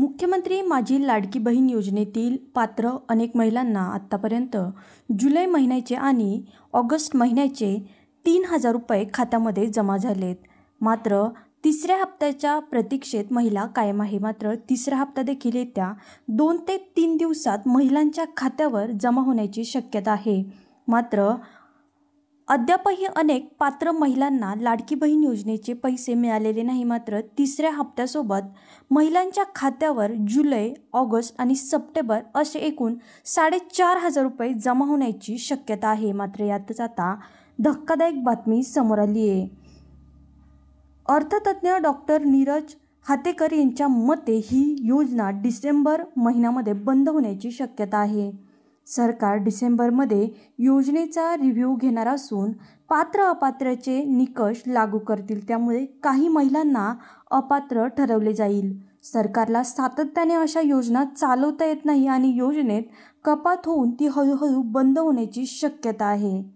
मुख्यमंत्री माझी लाडकी बहीण योजनेतील पात्र अनेक महिलांना आत्तापर्यंत जुलै महिन्याचे आणि ऑगस्ट महिन्याचे तीन हजार रुपये खात्यामध्ये जमा झालेत मात्र तिसऱ्या हप्त्याच्या प्रतीक्षेत महिला कायम आहे मात्र तिसरा हप्ता देखील येत्या दोन ते तीन दिवसात महिलांच्या खात्यावर जमा होण्याची शक्यता आहे मात्र अद्यापही अनेक पात्र महिलांना लाडकी बहीण योजनेचे पैसे मिळालेले नाही मात्र तिसऱ्या हप्त्यासोबत महिलांच्या खात्यावर जुलै ऑगस्ट आणि सप्टेंबर असे एकूण साडेचार हजार रुपये जमा होण्याची शक्यता आहे मात्र यातच आता धक्कादायक बातमी समोर आली आहे अर्थतज्ज्ञ डॉक्टर नीरज हातेकर यांच्या मते ही योजना डिसेंबर महिन्यामध्ये बंद होण्याची शक्यता आहे सरकार डिसेंबरमध्ये योजनेचा रिव्ह्यू घेणार असून पात्र अपात्राचे निकष लागू करतील त्यामुळे काही महिलांना अपात्र ठरवले जाईल सरकारला सातत्याने अशा योजना चालवता येत नाही आणि योजनेत कपात होऊन ती हळूहळू बंद होण्याची शक्यता आहे